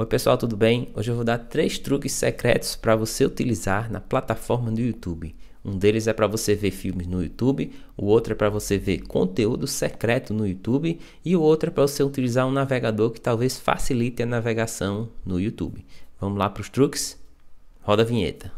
Oi pessoal, tudo bem? Hoje eu vou dar três truques secretos para você utilizar na plataforma do YouTube. Um deles é para você ver filmes no YouTube, o outro é para você ver conteúdo secreto no YouTube e o outro é para você utilizar um navegador que talvez facilite a navegação no YouTube. Vamos lá para os truques? Roda a vinheta.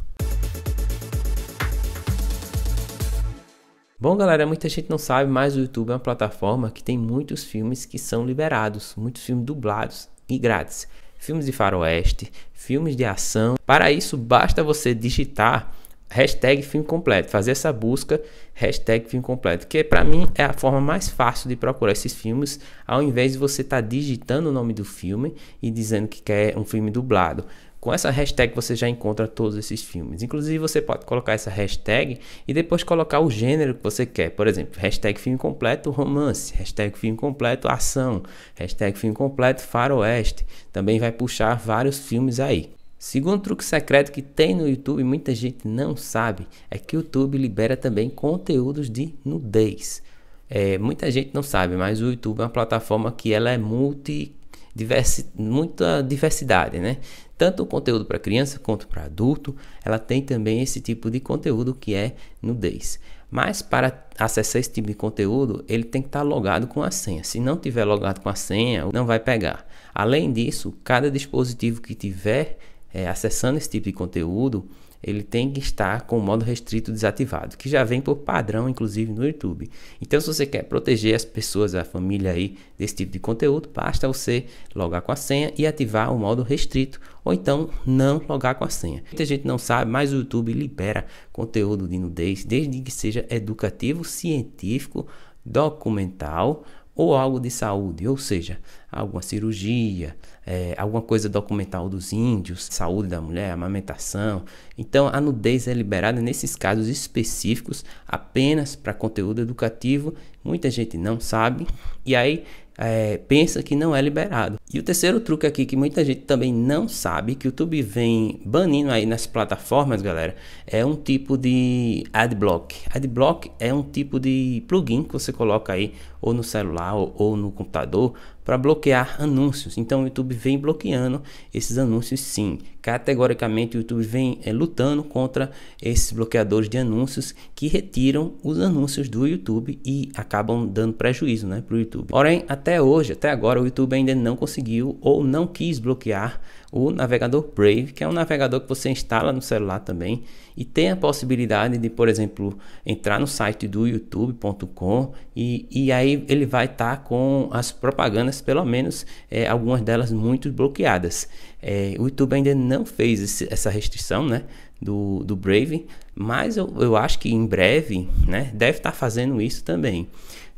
Bom, galera, muita gente não sabe, mas o YouTube é uma plataforma que tem muitos filmes que são liberados, muitos filmes dublados e grátis filmes de faroeste, filmes de ação. Para isso, basta você digitar hashtag filme completo, fazer essa busca hashtag filme completo, que para mim é a forma mais fácil de procurar esses filmes, ao invés de você estar tá digitando o nome do filme e dizendo que quer um filme dublado. Com essa hashtag você já encontra todos esses filmes. Inclusive você pode colocar essa hashtag e depois colocar o gênero que você quer. Por exemplo, hashtag filme completo romance, hashtag filme completo ação, hashtag filme completo faroeste. Também vai puxar vários filmes aí. Segundo truque secreto que tem no YouTube, muita gente não sabe, é que o YouTube libera também conteúdos de nudez. É, muita gente não sabe, mas o YouTube é uma plataforma que ela é multi diversi muita diversidade, né? tanto o conteúdo para criança quanto para adulto, ela tem também esse tipo de conteúdo que é nudez. Mas para acessar esse tipo de conteúdo, ele tem que estar tá logado com a senha. Se não tiver logado com a senha, não vai pegar. Além disso, cada dispositivo que tiver é, acessando esse tipo de conteúdo, ele tem que estar com o modo restrito desativado, que já vem por padrão, inclusive no YouTube. Então, se você quer proteger as pessoas, a família aí desse tipo de conteúdo, basta você logar com a senha e ativar o modo restrito, ou então não logar com a senha. Muita gente não sabe, mas o YouTube libera conteúdo de nudez, desde que seja educativo, científico, documental ou algo de saúde, ou seja, alguma cirurgia, é, alguma coisa documental dos índios, saúde da mulher, amamentação. Então, a nudez é liberada nesses casos específicos apenas para conteúdo educativo. Muita gente não sabe e aí é, pensa que não é liberado. E o terceiro truque aqui que muita gente também não sabe, que o YouTube vem banindo aí nas plataformas, galera, é um tipo de adblock. Adblock é um tipo de plugin que você coloca aí ou no celular ou, ou no computador para bloquear anúncios. Então o YouTube vem bloqueando esses anúncios sim. Categoricamente o YouTube vem é, lutando contra esses bloqueadores de anúncios que retiram os anúncios do YouTube e acabam dando prejuízo né, para o YouTube. Porém, até hoje, até agora, o YouTube ainda não conseguiu ou não quis bloquear o navegador Brave, que é um navegador que você instala no celular também e tem a possibilidade de, por exemplo, entrar no site do youtube.com e, e aí ele vai estar tá com as propagandas pelo menos é, algumas delas muito bloqueadas. É, o YouTube ainda não fez esse, essa restrição, né? Do, do Brave, mas eu, eu acho que em breve, né? Deve estar tá fazendo isso também.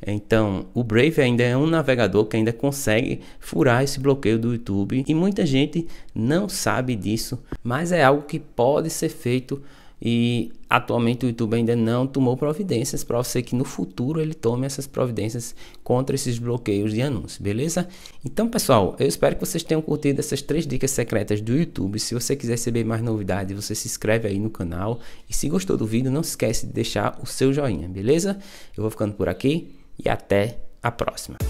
Então, o Brave ainda é um navegador que ainda consegue furar esse bloqueio do YouTube e muita gente não sabe disso, mas é algo que pode ser feito e atualmente o YouTube ainda não tomou providências para você que no futuro ele tome essas providências contra esses bloqueios de anúncios, beleza? Então, pessoal, eu espero que vocês tenham curtido essas três dicas secretas do YouTube. Se você quiser saber mais novidades, você se inscreve aí no canal. E se gostou do vídeo, não esquece de deixar o seu joinha, beleza? Eu vou ficando por aqui e até a próxima.